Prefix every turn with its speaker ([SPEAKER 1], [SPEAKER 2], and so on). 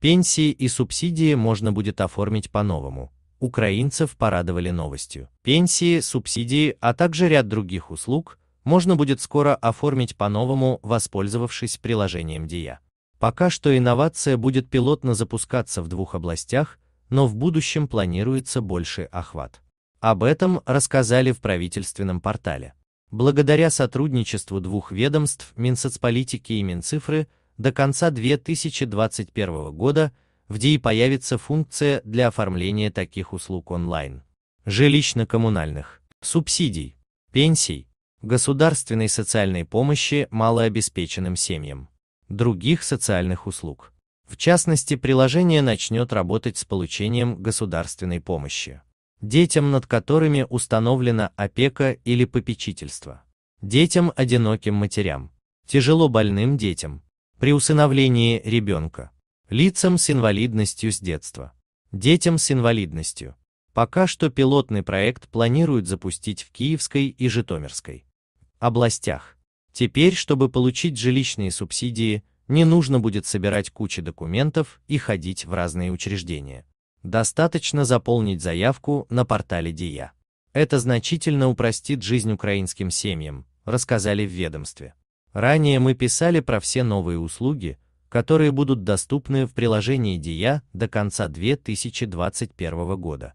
[SPEAKER 1] Пенсии и субсидии можно будет оформить по-новому. Украинцев порадовали новостью. Пенсии, субсидии, а также ряд других услуг можно будет скоро оформить по-новому, воспользовавшись приложением Диа. Пока что инновация будет пилотно запускаться в двух областях, но в будущем планируется больший охват. Об этом рассказали в правительственном портале. Благодаря сотрудничеству двух ведомств Минсоцполитики и Минцифры до конца 2021 года в ДИИ появится функция для оформления таких услуг онлайн. Жилищно-коммунальных, субсидий, пенсий, государственной социальной помощи малообеспеченным семьям, других социальных услуг. В частности, приложение начнет работать с получением государственной помощи. Детям, над которыми установлена опека или попечительство. Детям-одиноким матерям. Тяжело больным детям при усыновлении ребенка, лицам с инвалидностью с детства, детям с инвалидностью. Пока что пилотный проект планируют запустить в Киевской и Житомирской областях. Теперь, чтобы получить жилищные субсидии, не нужно будет собирать кучи документов и ходить в разные учреждения. Достаточно заполнить заявку на портале ДИЯ. Это значительно упростит жизнь украинским семьям, рассказали в ведомстве. Ранее мы писали про все новые услуги, которые будут доступны в приложении DIA до конца 2021 года.